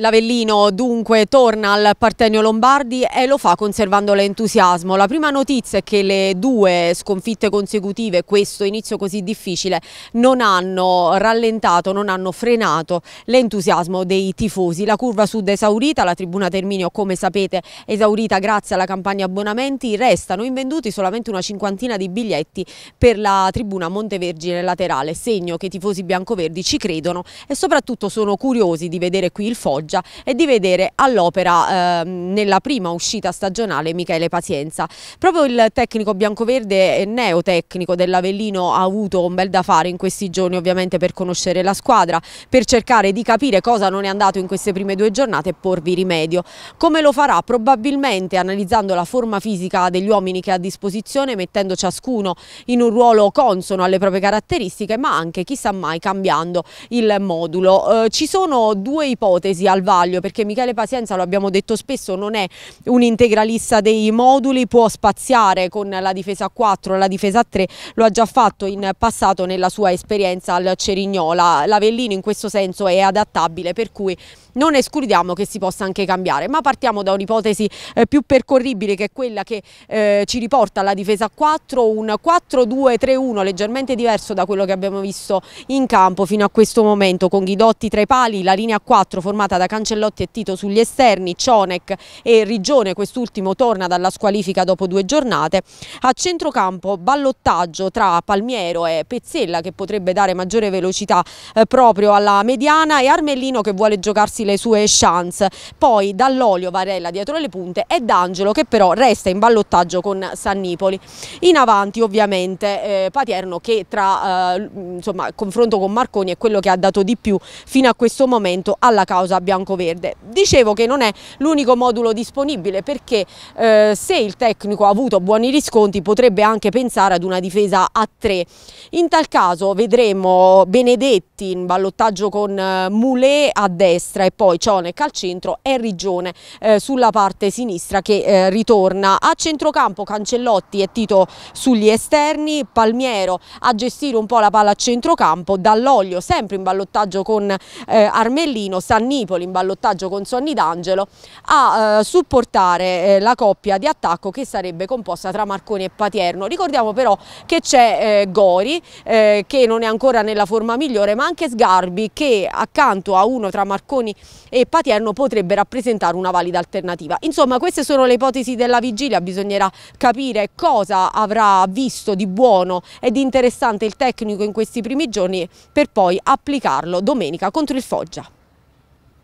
L'Avellino dunque torna al Partenio Lombardi e lo fa conservando l'entusiasmo. La prima notizia è che le due sconfitte consecutive, questo inizio così difficile, non hanno rallentato, non hanno frenato l'entusiasmo dei tifosi. La curva sud è esaurita, la tribuna Terminio come sapete è esaurita grazie alla campagna abbonamenti, restano invenduti solamente una cinquantina di biglietti per la tribuna Montevergine laterale, segno che i tifosi biancoverdi ci credono e soprattutto sono curiosi di vedere qui il Foggia Perugia e di vedere all'opera eh, nella prima uscita stagionale Michele Pazienza. Proprio il tecnico biancoverde e neotecnico dell'Avellino ha avuto un bel da fare in questi giorni ovviamente per conoscere la squadra, per cercare di capire cosa non è andato in queste prime due giornate e porvi rimedio. Come lo farà? Probabilmente analizzando la forma fisica degli uomini che ha a disposizione, mettendo ciascuno in un ruolo consono alle proprie caratteristiche, ma anche chissà mai cambiando il modulo. Eh, ci sono due ipotesi al vaglio perché Michele Pazienza lo abbiamo detto spesso non è un integralista dei moduli può spaziare con la difesa a 4 la difesa a 3 lo ha già fatto in passato nella sua esperienza al Cerignola l'Avellino in questo senso è adattabile per cui non escludiamo che si possa anche cambiare ma partiamo da un'ipotesi eh, più percorribile che è quella che eh, ci riporta alla difesa a 4 un 4-2-3-1 leggermente diverso da quello che abbiamo visto in campo fino a questo momento con Ghidotti tra i pali la linea 4 formata da da Cancellotti e Tito sugli esterni, Cionec e Rigione, quest'ultimo torna dalla squalifica dopo due giornate. A centrocampo ballottaggio tra Palmiero e Pezzella che potrebbe dare maggiore velocità eh, proprio alla mediana e Armellino che vuole giocarsi le sue chance. Poi dall'olio Varella dietro le punte e D'Angelo che però resta in ballottaggio con Sannipoli. In avanti ovviamente eh, Paterno che tra eh, insomma, confronto con Marconi è quello che ha dato di più fino a questo momento alla causa abbiamo bianco-verde. Dicevo che non è l'unico modulo disponibile perché eh, se il tecnico ha avuto buoni riscontri potrebbe anche pensare ad una difesa a tre. In tal caso vedremo Benedetti in ballottaggio con eh, Moulet a destra e poi Cionec al centro e Rigione eh, sulla parte sinistra che eh, ritorna. A centrocampo Cancellotti e Tito sugli esterni, Palmiero a gestire un po' la palla a centrocampo, Dall'Olio sempre in ballottaggio con eh, Armellino, Sannipoli Napoli in ballottaggio con Sonny D'Angelo a eh, supportare eh, la coppia di attacco che sarebbe composta tra Marconi e Patierno. Ricordiamo però che c'è eh, Gori eh, che non è ancora nella forma migliore ma anche Sgarbi che accanto a uno tra Marconi e Patierno potrebbe rappresentare una valida alternativa. Insomma queste sono le ipotesi della vigilia, bisognerà capire cosa avrà visto di buono e di interessante il tecnico in questi primi giorni per poi applicarlo domenica contro il Foggia.